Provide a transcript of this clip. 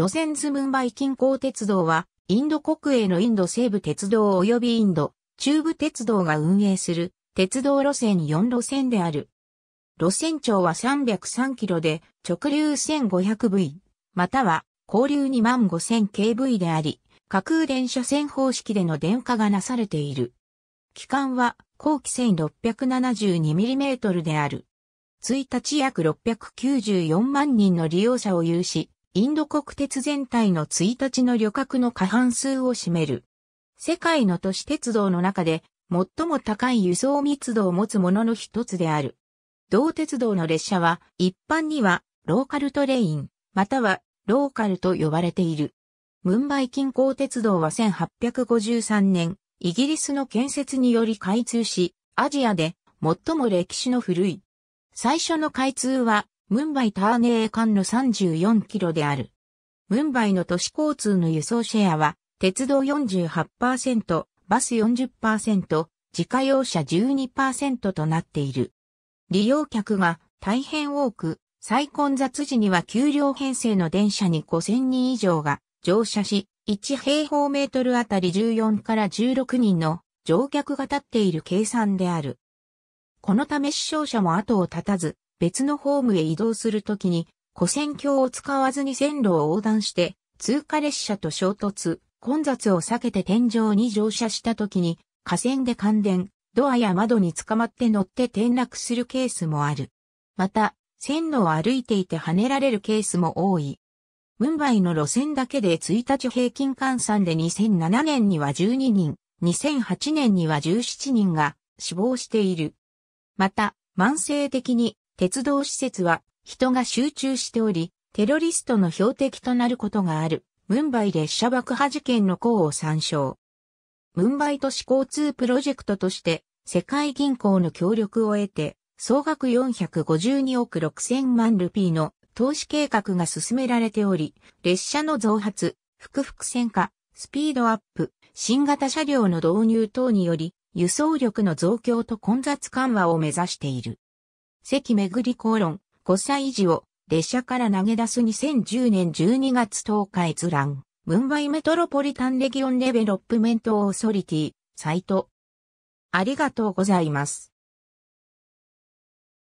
路線図ムンバイ近郊鉄道は、インド国営のインド西部鉄道及びインド中部鉄道が運営する鉄道路線4路線である。路線長は303キロで直流 1500V、または交流 25000kV であり、架空電車線方式での電化がなされている。期間は後期 1672mm である。1日約694万人の利用者を有し、インド国鉄全体の1日の旅客の過半数を占める。世界の都市鉄道の中で最も高い輸送密度を持つものの一つである。同鉄道の列車は一般にはローカルトレイン、またはローカルと呼ばれている。ムンバイ近郊鉄道は1853年、イギリスの建設により開通し、アジアで最も歴史の古い。最初の開通はムンバイターネー間の34キロである。ムンバイの都市交通の輸送シェアは、鉄道48%、バス40%、自家用車12%となっている。利用客が大変多く、再混雑時には給料編成の電車に5000人以上が乗車し、1平方メートルあたり14から16人の乗客が立っている計算である。このため死傷者も後を絶たず、別のホームへ移動するときに、古戦橋を使わずに線路を横断して、通過列車と衝突、混雑を避けて天井に乗車したときに、架線で感電、ドアや窓に捕まって乗って転落するケースもある。また、線路を歩いていて跳ねられるケースも多い。ムンバイの路線だけで1日平均換算で2007年には12人、2008年には17人が死亡している。また、慢性的に鉄道施設は人が集中しており、テロリストの標的となることがある、ムンバイ列車爆破事件の項を参照。ムンバイ都市交通プロジェクトとして、世界銀行の協力を得て、総額452億6000万ルピーの投資計画が進められており、列車の増発、複々線化、スピードアップ、新型車両の導入等により、輸送力の増強と混雑緩和を目指している。関めぐり口論、5歳児を列車から投げ出す2010年12月10日閲覧、ムンバイメトロポリタンレギオンデベロップメントオーソリティ、サイト。ありがとうございます。